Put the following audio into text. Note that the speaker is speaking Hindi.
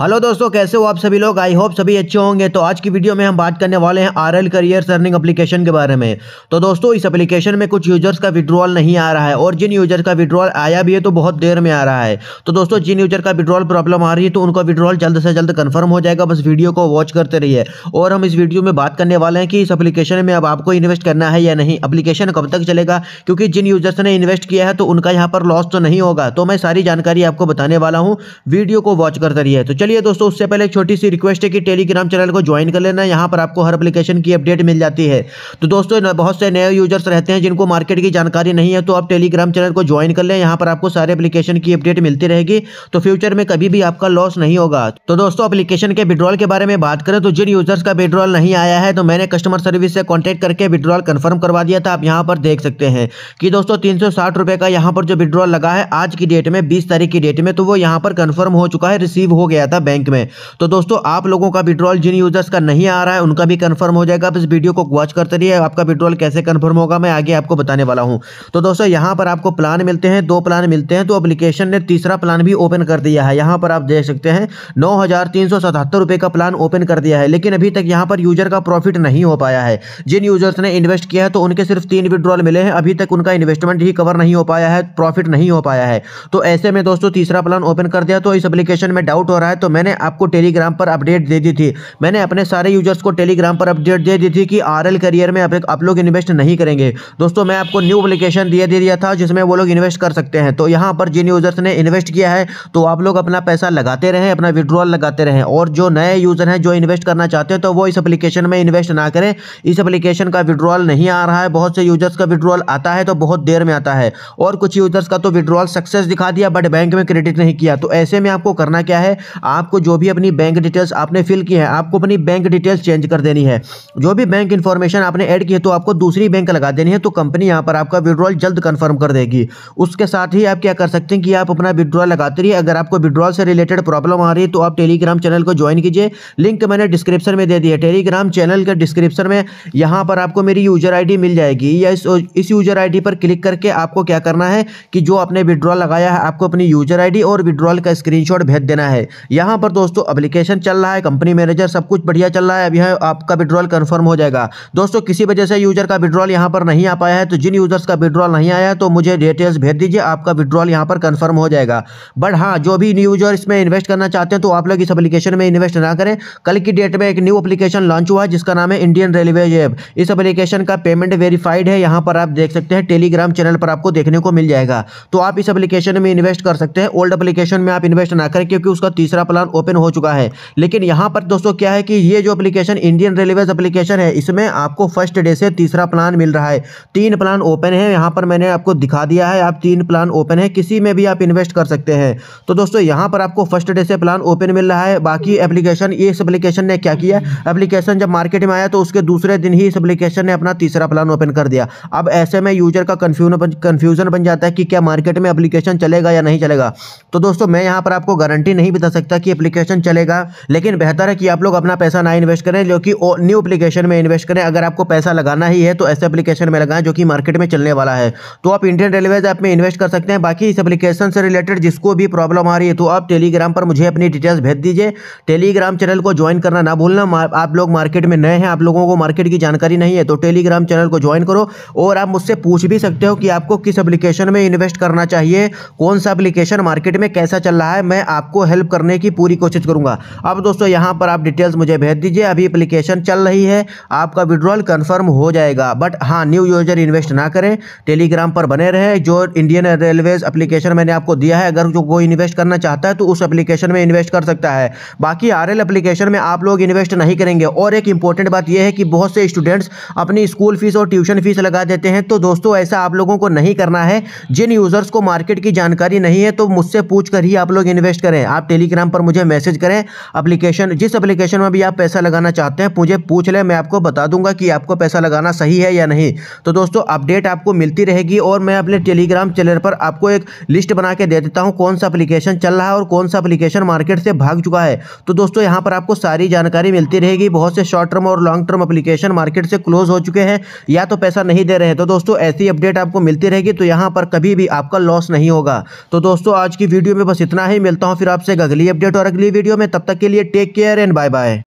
हेलो दोस्तों कैसे हो आप सभी लोग आई होप सभी अच्छे होंगे तो आज की वीडियो में हम बात करने वाले हैं R L career earning application के बारे में तो दोस्तों इस एप्लीकेशन में कुछ यूजर्स का विड्रॉल नहीं आ रहा है और जिन यूजर का विड्रॉल आया भी है तो बहुत देर में आ रहा है तो दोस्तों जिन यूजर का विड्रॉल प्रॉब्लम आ रही है तो उनका विड्रॉल जल्द से जल्द कन्फर्म हो जाएगा बस वीडियो को वॉच करते रहिए और हम इस वीडियो में बात करने वाले हैं कि इस एप्लीकेशन में अब आपको इन्वेस्ट करना है या नहीं अप्लीकेशन कब तक चलेगा क्योंकि जिन यूजर्स ने इन्वेस्ट किया है तो उनका यहाँ पर लॉस तो नहीं होगा तो मैं सारी जानकारी आपको बताने वाला हूँ वीडियो को वॉच करते रहिए तो चलिए दोस्तों उससे पहले एक छोटी सी रिक्वेस्ट है कि टेलीग्राम चैनल को ज्वाइन कर लेना यहाँ पर आपको हर एप्लीकेशन की अपडेट मिल जाती है तो दोस्तों बहुत से नए यूजर्स रहते हैं जिनको मार्केट की जानकारी नहीं है तो आप टेलीग्राम चैनल को ज्वाइन कर लें यहाँ पर आपको सारे एप्लीकेशन की अपडेट मिलती रहेगी तो फ्यूचर में कभी भी आपका लॉस नहीं होगा तो दोस्तों अपलीकेशन के विड्रॉल के बारे में बात करें तो जिन यूजर्स का विड्रॉल नहीं आया है तो मैंने कस्टमर सर्विस से कॉन्टैक्ट करके विड्रॉल कन्फर्म करवा दिया था आप यहाँ पर देख सकते हैं कि दोस्तों तीन सौ का यहाँ पर जो विड्रॉल लगा है आज की डेट में बीस तारीख की डेट में तो वो यहाँ पर कन्फर्म हो चुका है रिसीव हो गया था बैंक में तो दोस्तों आप लोगों का विड्रॉल जिन यूजर्स का नहीं आ रहा है उनका भी कन्फर्म हो जाएगा आप इस वीडियो को वॉच करते रहिए आपका विड्रॉल कैसे कन्फर्म होगा मैं आगे आपको बताने वाला हूँ तो दोस्तों यहाँ पर आपको प्लान मिलते हैं दो प्लान मिलते हैं तो अप्लीकेशन ने तीसरा प्लान भी ओपन कर दिया है यहाँ पर आप देख सकते हैं नौ रुपए का प्लान ओपन कर दिया है लेकिन अभी तक यहाँ पर यूजर का प्रॉफिट नहीं हो पाया है जिन यूजर्स ने इन्वेस्ट किया है तो उनके सिर्फ तीन विड्रॉल मिले हैं अभी तक उनका इन्वेस्टमेंट ही कवर नहीं हो पाया है प्रॉफिट नहीं हो पाया है तो ऐसे में दोस्तों तीसरा प्लान ओपन कर दिया तो इस एप्लीकेशन में डाउट हो रहा है तो दोस्तों मैंने आपको टेलीग्राम पर अपडेट दे दी थी मैंने अपने सारे यूजर्स को टेलीग्राम पर अपडेट दे दी थी कि आर करियर में आप लोग इन्वेस्ट नहीं करेंगे दोस्तों मैं आपको न्यू एप्लीकेशन दिया दे दिया था जिसमें वो लोग इन्वेस्ट कर सकते हैं तो यहाँ पर जिन यूजर्स ने इन्वेस्ट किया है तो आप लोग अपना पैसा लगाते रहें अपना विड्रॉल लगाते रहें और जो नए यूजर हैं जो इन्वेस्ट करना चाहते हैं तो वो इस एप्लीकेशन में इन्वेस्ट ना करें इस एप्लीकेशन का विड्रॉल नहीं आ रहा है बहुत से यूजर्स का विड्रॉल आता है तो बहुत देर में आता है और कुछ यूजर्स का तो विड्रॉल सक्सेस दिखा दिया बट बैंक में क्रेडिट नहीं किया तो ऐसे में आपको करना क्या है आप आपको जो भी अपनी बैंक डिटेल्स आपने फिल की है आपको अपनी बैंक डिटेल्स चेंज कर देनी है जो भी बैंक इन्फॉर्मेशन आपने ऐड की है तो आपको दूसरी बैंक लगा देनी है तो कंपनी यहाँ पर आपका विड्रॉल जल्द कन्फर्म कर देगी उसके साथ ही आप क्या कर सकते हैं कि आप अपना विड्रॉल लगाते रहिए अगर आपको विड्रॉल से रिलेटेड प्रॉब्लम आ रही है तो आप टेलीग्राम चैनल को ज्वाइन कीजिए लिंक मैंने डिस्क्रिप्शन में दे दिया टेलीग्राम चैनल के डिस्क्रिप्शन में यहाँ पर आपको मेरी यूजर आई मिल जाएगी या इस यूजर आई पर क्लिक करके आपको क्या करना है कि जो आपने विड्रॉल लगाया है आपको अपनी यूजर आई और विड्रॉल का स्क्रीनशॉट भेज देना है या यहाँ पर दोस्तों अप्लीकेशन चल रहा है कंपनी मैनेजर सब कुछ बढ़िया चल रहा है अब यहाँ आपका विड्रॉल कन्फर्म हो जाएगा दोस्तों किसी वजह से यूजर का विड्रॉल यहाँ पर नहीं आ पाया है तो जिन यूजर्स का विड्रॉल नहीं आया है तो मुझे डिटेल्स भेज दीजिए आपका विड्रॉल यहाँ पर कन्फर्म हो जाएगा बट हाँ जो भी न्यू यूजर इसमें इन्वेस्ट करना चाहते हैं तो आप लोग इस अपलीकेशन में इन्वेस्ट ना करें कल की डेट में एक न्यू अपलीकेशन लॉन्च हुआ है जिसका नाम है इंडियन रेलवे ऐप इस अपलीकेशन का पेमेंट वेरीफाइड है यहाँ पर आप देख सकते हैं टेलीग्राम चैनल पर आपको देखने को मिल जाएगा तो आप इस अपलीकेशन में इन्वेस्ट कर सकते हैं ओल्ड अपलीकेशन में आप इन्वेस्ट ना करें क्योंकि उसका तीसरा प्लान ओपन हो चुका है लेकिन यहाँ पर दोस्तों क्या है कि ये जो अपलीकेशन इंडियन रेलवेज अपलीकेशन है इसमें आपको फर्स्ट डे से तीसरा प्लान मिल रहा है तीन प्लान ओपन है यहाँ पर मैंने आपको दिखा दिया है आप तीन प्लान ओपन है किसी में भी आप इन्वेस्ट कर सकते हैं तो दोस्तों यहाँ पर आपको फर्स्ट डे से प्लान ओपन मिल रहा है बाकी एप्लीकेशन इस एप्लीकेशन ने क्या किया एप्लीकेशन जब मार्केट में आया तो उसके दूसरे दिन ही इस एप्लीकेशन ने अपना तीसरा प्लान ओपन कर दिया अब ऐसे में यूजर का कंफ्यूजन बन जाता है कि क्या मार्केट में एप्लीकेशन चलेगा या नहीं चलेगा तो दोस्तों मैं यहाँ पर आपको गारंटी नहीं बता सकता तक ये एप्लीकेशन चलेगा लेकिन बेहतर है कि आप लोग अपना पैसा ना इन्वेस्ट करें जो कि न्यू एप्लीकेशन में इन्वेस्ट करें अगर आपको पैसा लगाना ही है तो ऐसे एप्लीकेशन में लगाएं जो कि मार्केट में चलने वाला है तो आप इंडियन रेलवेज ऐप में इन्वेस्ट कर सकते हैं बाकी इस एप्लीकेशन से रिलेटेड जिसको भी प्रॉब्लम आ रही है तो आप टेलीग्राम पर मुझे अपनी डिटेल्स भेज दीजिए टेलीग्राम चैनल को ज्वाइन करना ना भूलना आप लोग मार्केट में नए हैं आप लोगों को मार्केट की जानकारी नहीं है तो टेलीग्राम चैनल को ज्वाइन करो और आप मुझसे पूछ भी सकते हो कि आपको किस एप्लीकेशन में इन्वेस्ट करना चाहिए कौन सा एप्लीकेशन मार्केट में कैसा चल रहा है मैं आपको हेल्प करने की की पूरी कोशिश करूंगा अब दोस्तों यहाँ पर आप डिटेल्स मुझे भेज दीजिए अभी एप्लीकेशन चल रही है आपका विड्रॉल कन्फर्म हो जाएगा बट हाँ न्यू यूजर इन्वेस्ट ना करें टेलीग्राम पर बने रहे जो इंडियन रेलवेज अप्लीकेशन मैंने आपको दिया है अगर जो कोई इन्वेस्ट करना चाहता है तो उस एप्लीकेशन में इन्वेस्ट कर सकता है बाकी आर एल में आप लोग इन्वेस्ट नहीं करेंगे और एक इंपॉर्टेंट बात यह है कि बहुत से स्टूडेंट्स अपनी स्कूल फीस और ट्यूशन फीस लगा देते हैं तो दोस्तों ऐसा आप लोगों को नहीं करना है जिन यूज़र्स को मार्केट की जानकारी नहीं है तो मुझसे पूछकर ही आप लोग इन्वेस्ट करें आप टेलीग्राम पर पर मुझे मैसेज करें अप्लीकेशन जिस अप्लीकेशन में भी आप पैसा लगाना चाहते हैं मुझे पूछ लें मैं आपको बता दूंगा कि आपको पैसा लगाना सही है या नहीं तो दोस्तों अपडेट आपको मिलती रहेगी और मैं अपने टेलीग्राम चैनल पर आपको एक लिस्ट बना के दे देता हूँ कौन सा अप्लीकेशन चल रहा है और कौन सा अप्लीकेशन मार्केट से भाग चुका है तो दोस्तों यहाँ पर आपको सारी जानकारी मिलती रहेगी बहुत से शॉर्ट टर्म और लॉन्ग टर्म अप्लीकेशन मार्केट से क्लोज हो चुके हैं या तो पैसा नहीं दे रहे तो दोस्तों ऐसी अपडेट आपको मिलती रहेगी तो यहाँ पर कभी भी आपका लॉस नहीं होगा तो दोस्तों आज की वीडियो में बस इतना ही मिलता हूँ फिर आपसे अगली अपडेट अपडेट और अगली वीडियो में तब तक के लिए take care and bye bye